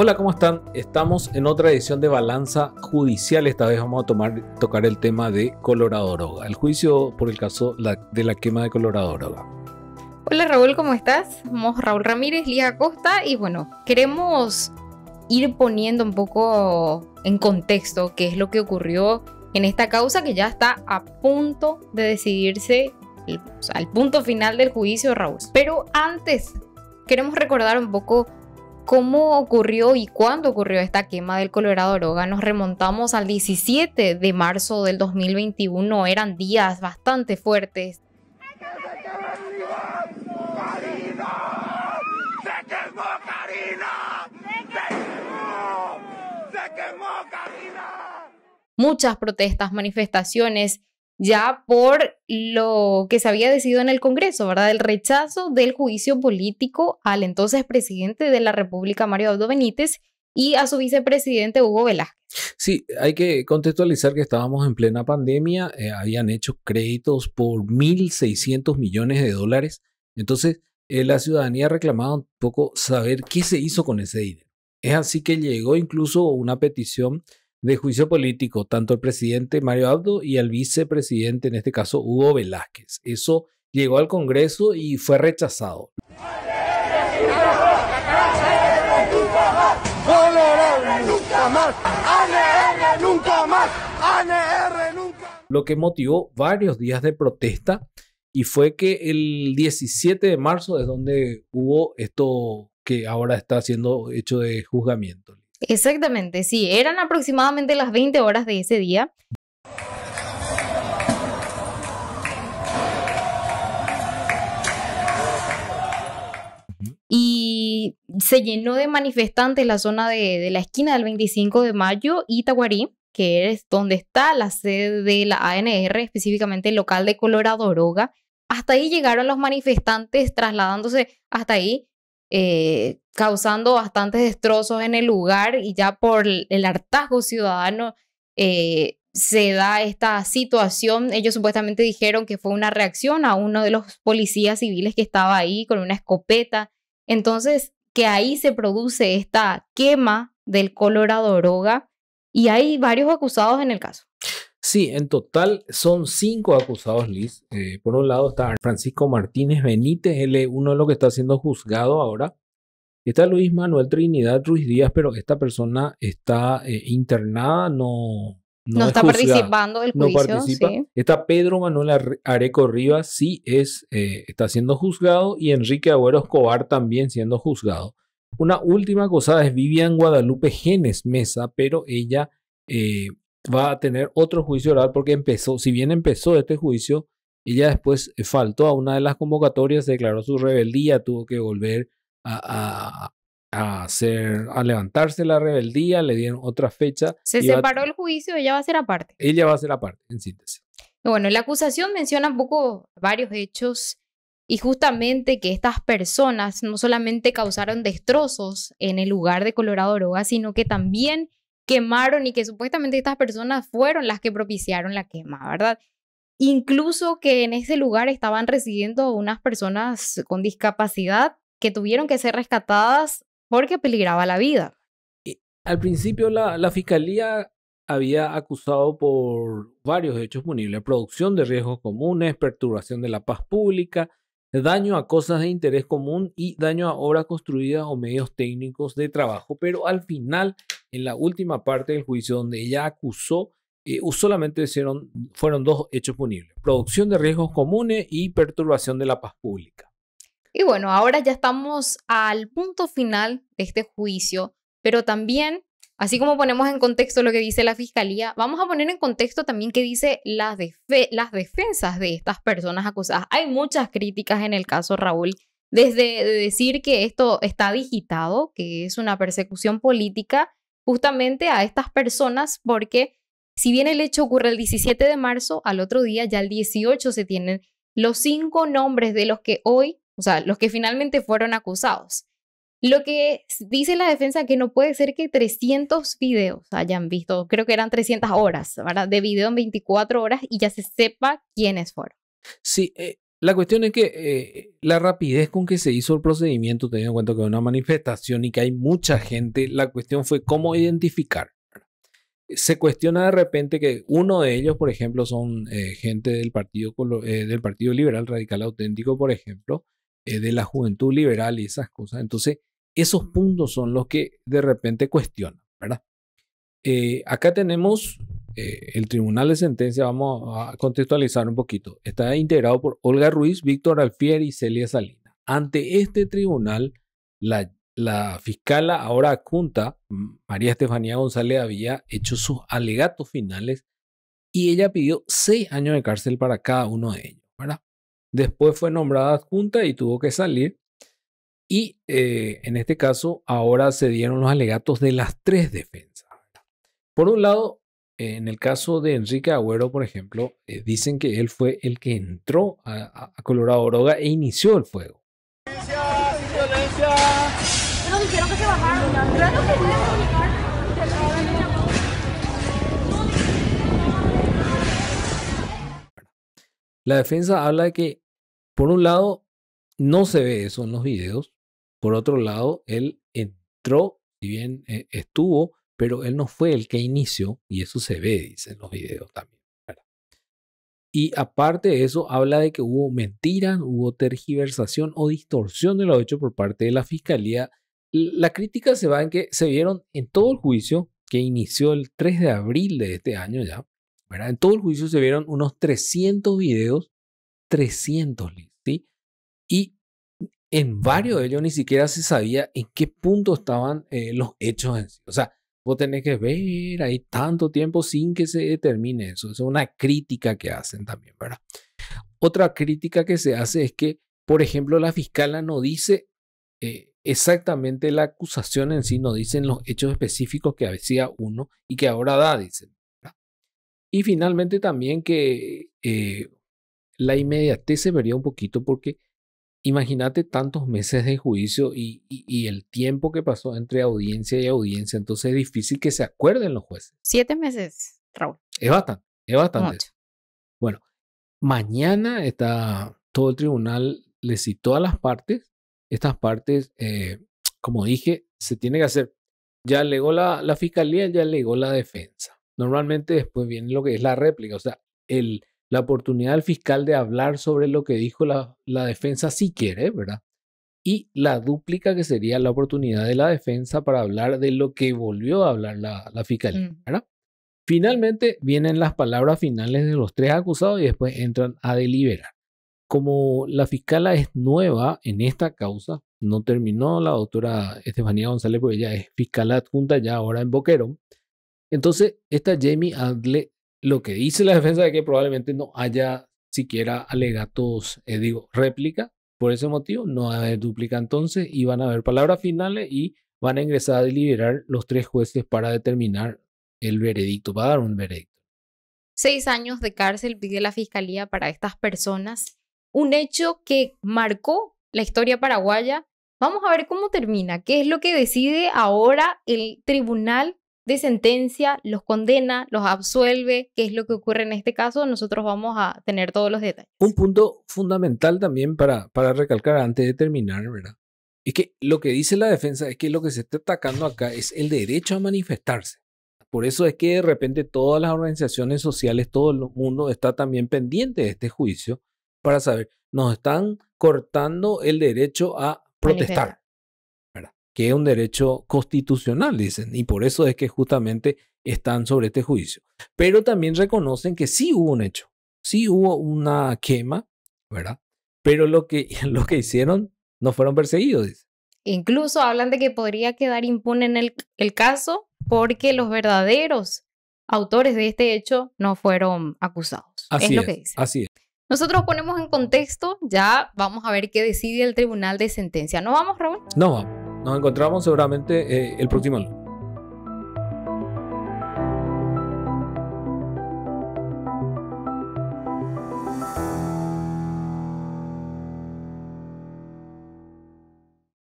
Hola, ¿cómo están? Estamos en otra edición de Balanza Judicial. Esta vez vamos a tocar el tema de Colorado Roga, el juicio por el caso de la quema de Colorado Roga. Hola Raúl, ¿cómo estás? Somos Raúl Ramírez, Lía Acosta. y bueno, queremos ir poniendo un poco en contexto qué es lo que ocurrió en esta causa que ya está a punto de decidirse al punto final del juicio, Raúl. Pero antes, queremos recordar un poco cómo ocurrió y cuándo ocurrió esta quema del Colorado Oroga, nos remontamos al 17 de marzo del 2021. Eran días bastante fuertes. Muchas protestas, manifestaciones ya por lo que se había decidido en el Congreso, ¿verdad? El rechazo del juicio político al entonces presidente de la República, Mario Abdo Benítez, y a su vicepresidente, Hugo Velázquez. Sí, hay que contextualizar que estábamos en plena pandemia, eh, habían hecho créditos por 1.600 millones de dólares, entonces eh, la ciudadanía reclamaba un poco saber qué se hizo con ese dinero. Es así que llegó incluso una petición de juicio político, tanto el presidente Mario Abdo y el vicepresidente, en este caso Hugo Velázquez. Eso llegó al Congreso y fue rechazado. Lo que motivó varios días de protesta y fue que el 17 de marzo es donde hubo esto que ahora está siendo hecho de juzgamiento. Exactamente, sí, eran aproximadamente las 20 horas de ese día. y se llenó de manifestantes la zona de, la esquina del 25 de mayo y que es donde está la sede de la ANR, específicamente el local de Colorado Oroga Hasta ahí llegaron los manifestantes trasladándose hasta ahí eh, causando bastantes destrozos en el lugar y ya por el hartazgo ciudadano eh, se da esta situación. Ellos supuestamente dijeron que fue una reacción a uno de los policías civiles que estaba ahí con una escopeta. Entonces, que ahí se produce esta quema del Colorado Roga y hay varios acusados en el caso. Sí, en total son cinco acusados, Liz. Eh, por un lado está Francisco Martínez Benítez, él es uno de los que está siendo juzgado ahora. Está Luis Manuel Trinidad Ruiz Díaz, pero esta persona está eh, internada, no, no, está participando del juicio. No participa. Está Pedro Manuel Areco Rivas, sí es, eh, está siendo juzgado, y Enrique Agüero Escobar también siendo juzgado. Una última acusada es Vivian Guadalupe Genes Mesa, pero ella va a tener otro juicio oral porque empezó, si bien empezó este juicio, ella después eh, faltó a una de las convocatorias, se declaró su rebeldía, tuvo que volver a, a, hacer, a levantarse la rebeldía, le dieron otra fecha. Se separó el juicio, ella va a ser aparte. Ella va a ser aparte, en síntesis. Bueno, la acusación menciona un poco varios hechos y justamente que estas personas no solamente causaron destrozos en el lugar de Colorado Roga, sino que también quemaron y que supuestamente estas personas fueron las que propiciaron la quema, ¿verdad? Incluso que en ese lugar estaban residiendo unas personas con discapacidad que tuvieron que ser rescatadas porque peligraba la vida. al principio la, la fiscalía había acusado por varios hechos punibles, producción de riesgos comunes, perturbación de la paz pública, daño a cosas de interés común y daño a obras construidas o medios técnicos de trabajo. Pero al final, en la última parte del juicio donde ella acusó, eh, solamente hicieron, fueron dos hechos punibles, producción de riesgos comunes y perturbación de la paz pública. Y bueno, ahora ya estamos al punto final de este juicio, pero también Así como ponemos en contexto lo que dice la fiscalía, vamos a poner en contexto también qué dice las, las defensas de estas personas acusadas. Hay muchas críticas en el caso Raúl, desde decir que esto está digitado, que es una persecución política justamente a estas personas, porque si bien el hecho ocurre el 17 de marzo, al otro día, ya el 18, se tienen los cinco nombres de los que hoy, o sea, los que finalmente fueron acusados. Lo que dice la defensa que no puede ser que 300 videos hayan visto, creo que eran 300 horas, ¿verdad? De video en 24 horas y ya se sepa quiénes fueron. Sí, eh, la cuestión es que eh, la rapidez con que se hizo el procedimiento, teniendo en cuenta que es una manifestación y que hay mucha gente, la cuestión fue cómo identificar. Se cuestiona de repente que uno de ellos, por ejemplo, son eh, gente del partido, eh, del partido Liberal Radical Auténtico, por ejemplo, eh, de la juventud liberal y esas cosas. Entonces, esos puntos son los que de repente cuestionan, ¿verdad? Eh, acá tenemos eh, el Tribunal de Sentencia, vamos a contextualizar un poquito. Está integrado por Olga Ruiz, Víctor Alfier y Celia Salinas. Ante este tribunal, la, la fiscal ahora junta, María Estefanía González, había hecho sus alegatos finales y ella pidió seis años de cárcel para cada uno de ellos, ¿verdad? Después fue nombrada adjunta y tuvo que salir. Y eh, en este caso, ahora se dieron los alegatos de las tres defensas. Por un lado, en el caso de Enrique Agüero, por ejemplo, eh, dicen que él fue el que entró a, Colorado Oroga e inició el fuego. Violencia, violencia. que se La defensa habla de que, por un lado, no se ve eso en los videos. Por otro lado, él entró, si bien eh, estuvo, pero él no fue el que inició y eso se ve, dice, en los videos también. Y aparte de eso, habla de que hubo mentiras, hubo tergiversación o distorsión de lo hecho por parte de la fiscalía. La crítica se va en que se vieron en todo el juicio que inició el 3 de abril de este año ya, en todo el juicio se vieron unos 300 videos, 300 ¿sí? Y en varios de ellos ni siquiera se sabía en qué punto estaban eh, los hechos en sí. O sea, vos tenés que ver ahí tanto tiempo sin que se determine eso. Es una crítica que hacen también, ¿verdad? Otra crítica que se hace es que, por ejemplo, la fiscala no dice eh, exactamente la acusación en sí, no dicen los hechos específicos que hacía uno y que ahora da, dicen. Y finalmente también que eh, la inmediatez se vería un poquito porque imagínate tantos meses de juicio y, el tiempo que pasó entre audiencia y audiencia, entonces es difícil que se acuerden los jueces. Siete meses, Raúl. Es bastante, es bastante. Bueno, mañana está todo el tribunal, le citó a las partes, estas partes, eh, como dije, se tiene que hacer, ya legó la, la fiscalía, ya legó la defensa. Normalmente después viene lo que es la réplica, o sea, la oportunidad del fiscal de hablar sobre lo que dijo la, defensa si quiere, ¿verdad? Y la dúplica que sería la oportunidad de la defensa para hablar de lo que volvió a hablar la, fiscalía, mm. ¿verdad? Finalmente vienen las palabras finales de los tres acusados y después entran a deliberar. Como la fiscala es nueva en esta causa, no terminó la doctora Estefanía González, porque ella es fiscal adjunta ya ahora en Boquerón, entonces, esta Jamie Adle, lo que dice la defensa de que probablemente no haya siquiera alegatos, eh, digo, réplica, por ese motivo no va a haber duplica entonces y van a haber palabras finales y van a ingresar a deliberar los tres jueces para determinar el veredicto, para dar un veredicto. Seis años de cárcel pide la fiscalía para estas personas, un hecho que marcó la historia paraguaya. Vamos a ver cómo termina, qué es lo que decide ahora el Tribunal de sentencia, los condena, los absuelve, qué es lo que ocurre en este caso, nosotros vamos a tener todos los detalles. Un punto fundamental también para, para recalcar antes de terminar, ¿verdad? Es que lo que dice la defensa es que lo que se está atacando acá es el derecho a manifestarse. Por eso es que de repente todas las organizaciones sociales, todo el mundo está también pendiente de este juicio para saber, nos están cortando el derecho a protestar que es un derecho constitucional, dicen, y por eso es que justamente están sobre este juicio. Pero también reconocen que sí hubo un hecho, sí hubo una quema, ¿verdad? Pero lo que, lo que hicieron no fueron perseguidos, Incluso hablan de que podría quedar impune en el, caso porque los verdaderos autores de este hecho no fueron acusados. es, lo que dicen. Así es. Nosotros ponemos en contexto, ya vamos a ver qué decide el tribunal de sentencia. ¿No vamos, Raúl? No vamos. Nos encontramos seguramente eh, el próximo lunes.